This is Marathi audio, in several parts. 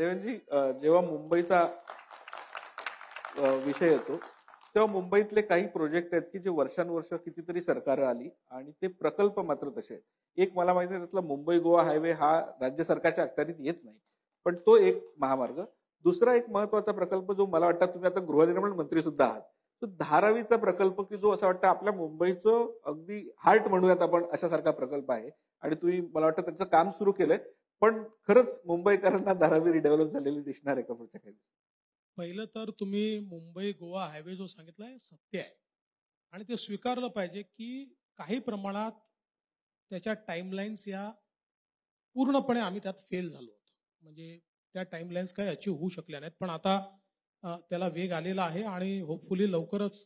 देवेनजी जेव्हा मुंबईचा विषय येतो तेव्हा मुंबईतले काही प्रोजेक्ट आहेत की जे वर्षानुवर्ष कितीतरी सरकार आली आणि ते प्रकल्प मात्र तसे आहेत एक मला माहिती आहे त्यातला मुंबई गोवा हायवे हा राज्य सरकारच्या अखत्यारीत येत नाही पण तो एक महामार्ग दुसरा एक महत्वाचा प्रकल्प जो मला वाटतं तुम्ही आता गृहनिर्माण मंत्री सुद्धा आहात तो धारावीचा प्रकल्प की जो असा वाटतं आपल्या मुंबईचं अगदी हार्ट म्हणूयात आपण अशा सारखा प्रकल्प आहे आणि तुम्ही मला वाटतं त्याचं काम सुरू केलंय पण खरंच मुंबईकरांना धारावी रिडेव्हलप झालेली दिसणार आहे पुढच्या काही पहिलं तर तुम्ही मुंबई गोवा हायवे जो सांगितलाय सत्य आहे आणि ते स्वीकारलं पाहिजे की काही प्रमाणात त्याच्या टाईमलाईन्स या पूर्णपणे आम्ही त्यात फेल झालो होतो म्हणजे त्या टाईमलाईन्स काही अचीव होऊ शकल्या नाहीत पण आता त्याला वेग आलेला आहे आणि होपफुली लवकरच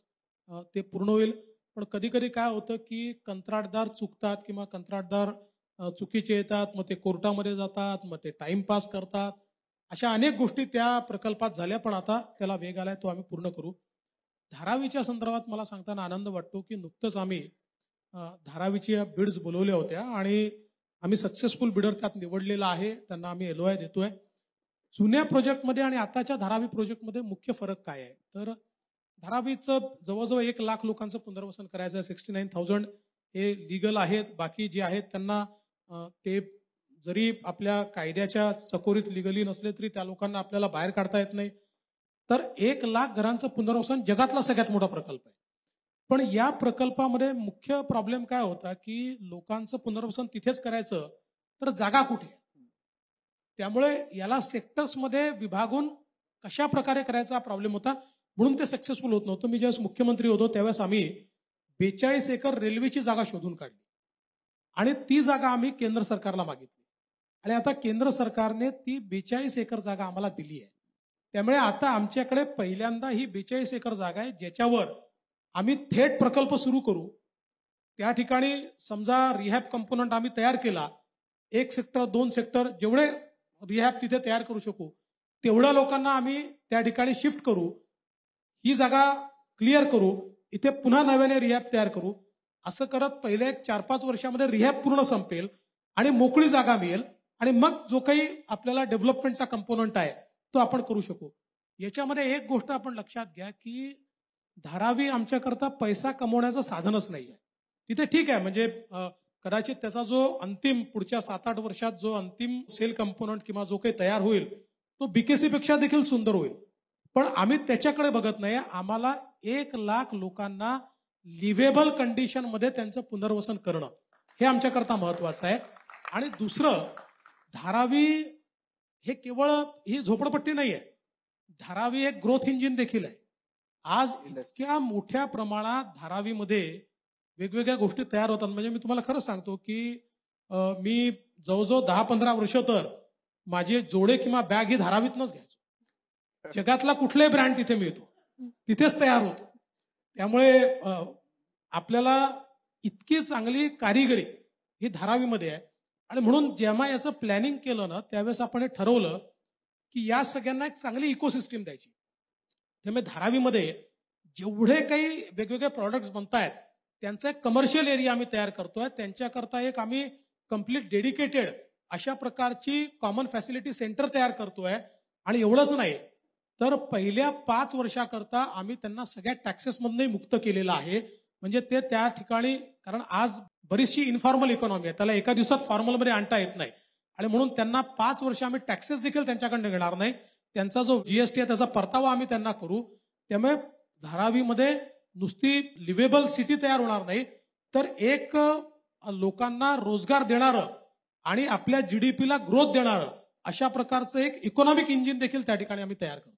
ते पूर्ण होईल पण कधी कधी काय होतं की कंत्राटदार चुकतात किंवा कंत्राटदार चुकीचे येतात मग ते कोर्टामध्ये जातात मग ते टाइमपास करतात अशा अनेक गोष्टी त्या प्रकल्पात झाल्या पण आता त्याला वेग आलाय तो आम्ही पूर्ण करू धारावीच्या संदर्भात मला सांगताना आनंद वाटतो की नुकतंच आम्ही धारावीच्या बिड्स बोलवल्या होत्या आणि आम्ही सक्सेसफुल बिडर त्यात निवडलेला आहे त्यांना आम्ही एल आय देतोय जुन्या प्रोजेक्टमध्ये आणि आताच्या धारावी प्रोजेक्टमध्ये मुख्य फरक काय आहे तर धारावीचं जवळजवळ एक लाख लोकांचं पुनर्वसन करायचं आहे सिक्स्टी नाईन थाउजंड हे लिगल आहेत बाकी जे आहेत त्यांना ते जरी आपल्या कायद्याच्या चकोरीत लिगली नसले तरी त्या लोकांना आपल्याला बाहेर काढता येत नाही तर एक लाख घरांचं पुनर्वसन जगातला सगळ्यात मोठा प्रकल्प आहे पण या प्रकल्पामध्ये मुख्य प्रॉब्लेम काय होता की लोकांचं पुनर्वसन तिथेच करायचं तर जागा कुठे त्यामुळे याला सेक्टर्समध्ये विभागून कशा प्रकारे करायचा प्रॉब्लेम होता म्हणून ते सक्सेसफुल होत नव्हतं मी ज्यावेळेस मुख्यमंत्री होतो त्यावेळेस आम्ही बेचाळीस एकर रेल्वेची जागा शोधून काढली आणि ती जागा आम्ही केंद्र सरकारला मागितली आणि आता केंद्र सरकारने ती बेचाळीस एकर जागा आम्हाला दिली आहे त्यामुळे आता आमच्याकडे पहिल्यांदा ही बेचाळीस एकर जागा आहे ज्याच्यावर आम्ही थेट प्रकल्प सुरू करू त्या ठिकाणी समजा रिहॅब कंपोनंट आम्ही तयार केला एक सेक्टर दोन सेक्टर जेवढे रिहॅब तिथे तयार करू शकू तेवढ्या लोकांना आम्ही त्या ठिकाणी शिफ्ट करू ही जागा क्लिअर करू इथे पुन्हा नव्याने रिहॅब तयार करू असं करत पहिल्या एक चार पाच वर्षामध्ये रिहॅब पूर्ण संपेल आणि मोकळी जागा मिळेल आणि मग जो काही आपल्याला डेव्हलपमेंटचा कंपोनंट आहे तो आपण करू शकू याच्यामध्ये एक गोष्ट आपण लक्षात घ्या की धारावी आमच्याकरता पैसा कमवण्याचं साधनच नाही आहे तिथे ठीक आहे म्हणजे कदाचित त्याचा जो अंतिम पुढच्या सात आठ वर्षात जो अंतिम सेल कंपोनंट किंवा जो काही तयार होईल तो बीकेसी पेक्षा देखील सुंदर होईल पण आम्ही त्याच्याकडे बघत नाही आम्हाला एक लाख लोकांना लिव्हेबल कंडिशनमध्ये त्यांचं पुनर्वसन करणं हे आमच्याकरता महत्वाचं आहे आणि दुसरं धारावी हे केवळ ही झोपडपट्टी नाही आहे धारावी एक ग्रोथ इंजिन देखील आहे आज इतक्या मोठ्या प्रमाणात धारावीमध्ये वेगवेगळ्या गोष्टी तयार होतात म्हणजे मी तुम्हाला खरंच सांगतो की मी जवळजवळ दहा पंधरा वर्ष तर माझे जोडे किंवा बॅग ही धारावीतनच घ्यायचो जगातला कुठलाही ब्रँड तिथे मिळतो तिथेच तयार होतो त्यामुळे आपल्याला इतकी चांगली कारिगरी ही धारावीमध्ये आहे आणि म्हणून जेव्हा याचं प्लॅनिंग केलं ना त्यावेळेस आपण हे ठरवलं की या सगळ्यांना एक चांगली इकोसिस्टीम द्यायची त्यामुळे धारावीमध्ये जेवढे काही वेगवेगळे प्रॉडक्ट्स बनतायत त्यांचा एक कमर्शियल एरिया आम्ही तयार करतोय त्यांच्याकरता एक आम्ही कम्प्लीट डेडिकेटेड अशा प्रकारची कॉमन फॅसिलिटी सेंटर तयार करतोय आणि एवढंच नाही तर पहिल्या पाच वर्षाकरता आम्ही त्यांना सगळ्या टॅक्सेसमधूनही मुक्त केलेलं आहे म्हणजे ते त्या ठिकाणी कारण आज बरीचशी इन्फॉर्मल इकॉनॉमी आहे त्याला एका दिवसात फॉर्मलमध्ये आणता येत नाही आणि म्हणून त्यांना पाच वर्ष आम्ही टॅक्सेस देखील त्यांच्याकडनं घेणार नाही त्यांचा जो जीएसटी आहे त्याचा परतावा आम्ही त्यांना करू त्यामुळे धारावीमध्ये नुसती लिव्हेबल सिटी तयार होणार नाही तर एक लोकांना रोजगार देणारं आणि आपल्या जीडीपीला ग्रोथ देणारं अशा प्रकारचं एक इकॉनॉमिक इंजिन देखील त्या ठिकाणी आम्ही तयार करू